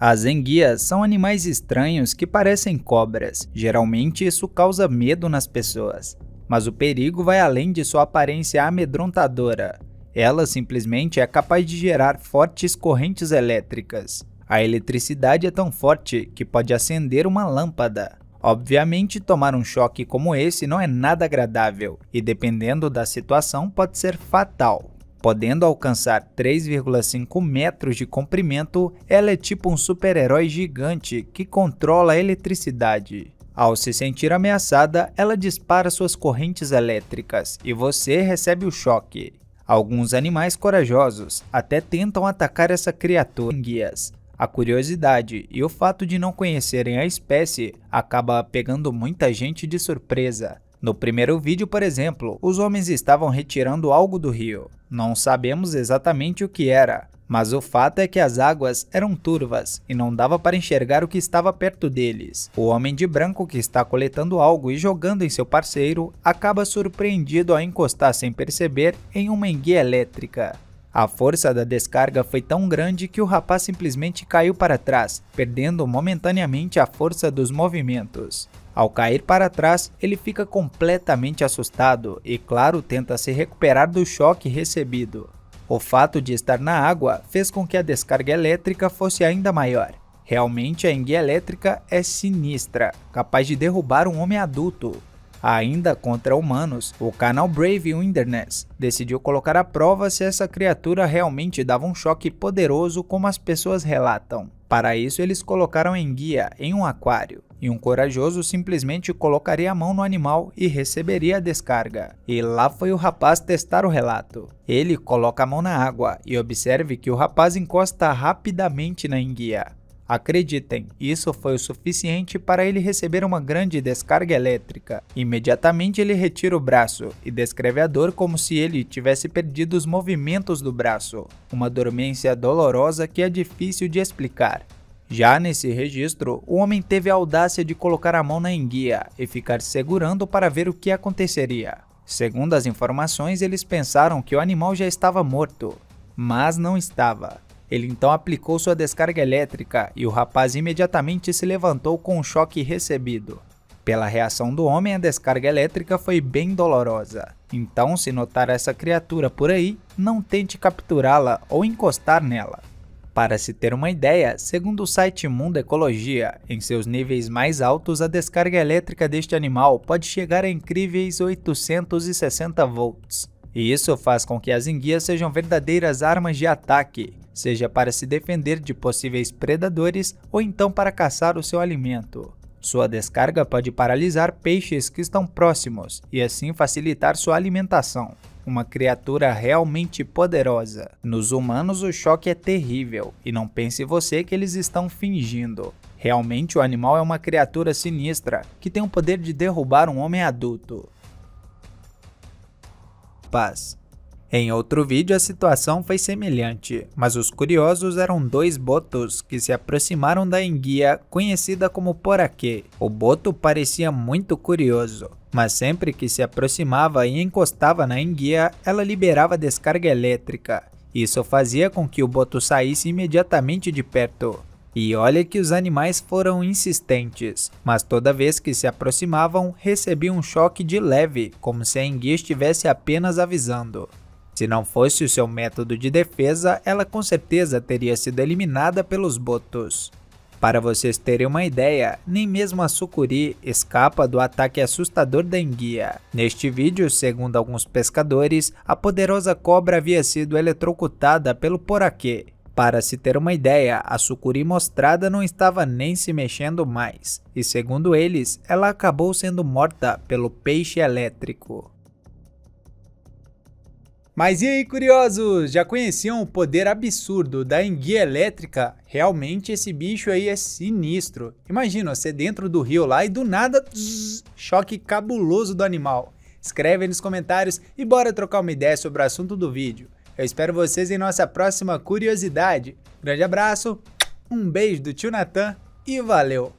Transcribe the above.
As enguias são animais estranhos que parecem cobras. Geralmente isso causa medo nas pessoas. Mas o perigo vai além de sua aparência amedrontadora. Ela simplesmente é capaz de gerar fortes correntes elétricas. A eletricidade é tão forte que pode acender uma lâmpada. Obviamente, tomar um choque como esse não é nada agradável e, dependendo da situação, pode ser fatal. Podendo alcançar 3,5 metros de comprimento, ela é tipo um super-herói gigante que controla a eletricidade. Ao se sentir ameaçada, ela dispara suas correntes elétricas e você recebe o choque. Alguns animais corajosos até tentam atacar essa criatura em guias. A curiosidade e o fato de não conhecerem a espécie acaba pegando muita gente de surpresa. No primeiro vídeo, por exemplo, os homens estavam retirando algo do rio. Não sabemos exatamente o que era, mas o fato é que as águas eram turvas e não dava para enxergar o que estava perto deles. O homem de branco que está coletando algo e jogando em seu parceiro acaba surpreendido ao encostar sem perceber em uma enguia elétrica. A força da descarga foi tão grande que o rapaz simplesmente caiu para trás, perdendo momentaneamente a força dos movimentos. Ao cair para trás, ele fica completamente assustado e, claro, tenta se recuperar do choque recebido. O fato de estar na água fez com que a descarga elétrica fosse ainda maior. Realmente, a enguia elétrica é sinistra, capaz de derrubar um homem adulto, ainda contra humanos, o canal Brave Wilderness decidiu colocar à prova se essa criatura realmente dava um choque poderoso como as pessoas relatam. Para isso, eles colocaram em guia em um aquário, e um corajoso simplesmente colocaria a mão no animal e receberia a descarga. E lá foi o rapaz testar o relato. Ele coloca a mão na água e observe que o rapaz encosta rapidamente na enguia. Acreditem, isso foi o suficiente para ele receber uma grande descarga elétrica. Imediatamente ele retira o braço e descreve a dor como se ele tivesse perdido os movimentos do braço, uma dormência dolorosa que é difícil de explicar. Já nesse registro, o homem teve a audácia de colocar a mão na enguia e ficar segurando para ver o que aconteceria. Segundo as informações, eles pensaram que o animal já estava morto, mas não estava. Ele então aplicou sua descarga elétrica e o rapaz imediatamente se levantou com o choque recebido. Pela reação do homem, a descarga elétrica foi bem dolorosa. Então, se notar essa criatura por aí, não tente capturá-la ou encostar nela. Para se ter uma ideia, segundo o site Mundo Ecologia, em seus níveis mais altos, a descarga elétrica deste animal pode chegar a incríveis 860 volts. E isso faz com que as enguias sejam verdadeiras armas de ataque, seja para se defender de possíveis predadores ou então para caçar o seu alimento. Sua descarga pode paralisar peixes que estão próximos e assim facilitar sua alimentação. Uma criatura realmente poderosa. Nos humanos, o choque é terrível, e não pense você que eles estão fingindo. Realmente, o animal é uma criatura sinistra que tem o poder de derrubar um homem adulto. Paz. Em outro vídeo a situação foi semelhante, mas os curiosos eram dois botos que se aproximaram da enguia conhecida como poraquê. O boto parecia muito curioso, mas sempre que se aproximava e encostava na enguia, ela liberava descarga elétrica. Isso fazia com que o boto saísse imediatamente de perto. E olha que os animais foram insistentes, mas toda vez que se aproximavam, recebiam um choque de leve, como se a enguia estivesse apenas avisando. Se não fosse o seu método de defesa, ela com certeza teria sido eliminada pelos botos. Para vocês terem uma ideia, nem mesmo a sucuri escapa do ataque assustador da enguia. Neste vídeo, segundo alguns pescadores, a poderosa cobra havia sido eletrocutada pelo poraquê. Para se ter uma ideia, a sucuri mostrada não estava nem se mexendo mais, e segundo eles, ela acabou sendo morta pelo peixe elétrico. Mas e aí, curiosos? Já conheciam o poder absurdo da enguia elétrica? Realmente esse bicho aí é sinistro. Imagina você dentro do rio lá e do nada, zzz, choque cabuloso do animal. Escreve aí nos comentários e bora trocar uma ideia sobre o assunto do vídeo. Eu espero vocês em nossa próxima curiosidade. Grande abraço, um beijo do tio Natan e valeu!